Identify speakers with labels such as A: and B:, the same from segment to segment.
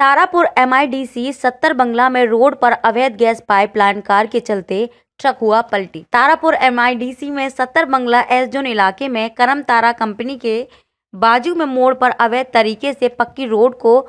A: Tarapur MIDC सत्तर बंगला में road पर अवैध गैस पाइपलाइन कार के चलते ट्रक हुआ पलटी तारापुर एमआईडीसी में सत्तर बंगला एस जोन इलाके में करम तारा कंपनी के बाजू में मोड़ पर अवैध तरीके से पक्की रोड को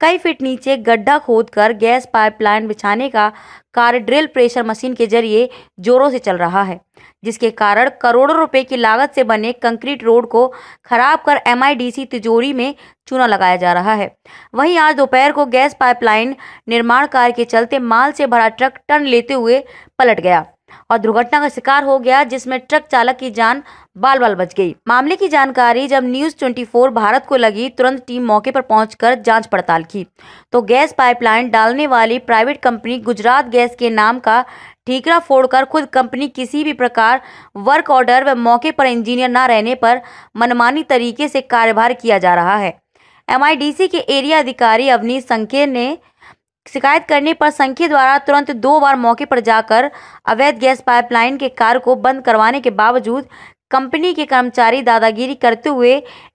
A: कई फीट नीचे गड्ढा खोदकर गैस पाइपलाइन बिछाने का कार्य ड्रिल प्रेशर मशीन के जरिए जोरों से चल रहा है जिसके कारण करोड़ों रुपए की लागत से बने कंक्रीट रोड को खराब कर एमआईडीसी तिजोरी में चूना लगाया जा रहा है वहीं आज दोपहर को गैस पाइपलाइन निर्माण कार्य के चलते माल से भरा ट्रक टर्न लेते हुए पलट गया और दुर्घटना का शिकार हो गया जिसमें ट्रक चालक की जान बाल बाल बच गई मामले की जानकारी जब न्यूज 24 भारत को लगी तुरंत टीम मौके पर पहुंचकर जांच पड़ताल की तो गैस पाइपलाइन डालने वाली प्राइवेट कंपनी गुजरात गैस के नाम का ठीकरा फोड़कर खुद कंपनी किसी भी प्रकार वर्क ऑर्डर व मौके पर इंजीनियर न रहने पर मनमानी तरीके से कार्यभार किया जा रहा है एम के एरिया अधिकारी अवनीत संकेर ने शिकायत करने पर संखी द्वारा तुरंत दो बार मौके पर जाकर अवैध गैस पाइपलाइन के कार्य को बंद करवाने के बावजूद कंपनी के कर्मचारी दादागिरी करते हुए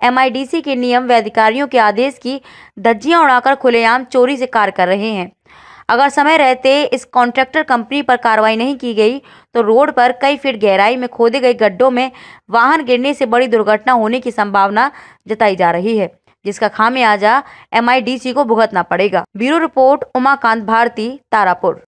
A: एमआईडीसी के नियम व अधिकारियों के आदेश की धज्जियां उड़ाकर खुलेआम चोरी से कार्य कर रहे हैं अगर समय रहते इस कॉन्ट्रैक्टर कंपनी पर कार्रवाई नहीं की गई तो रोड पर कई फीट गहराई में खोदे गए गड्ढों में वाहन गिरने से बड़ी दुर्घटना होने की संभावना जताई जा रही है जिसका खामियाजा सी को भुगतना पड़ेगा ब्यूरो रिपोर्ट उमाकांत भारती तारापुर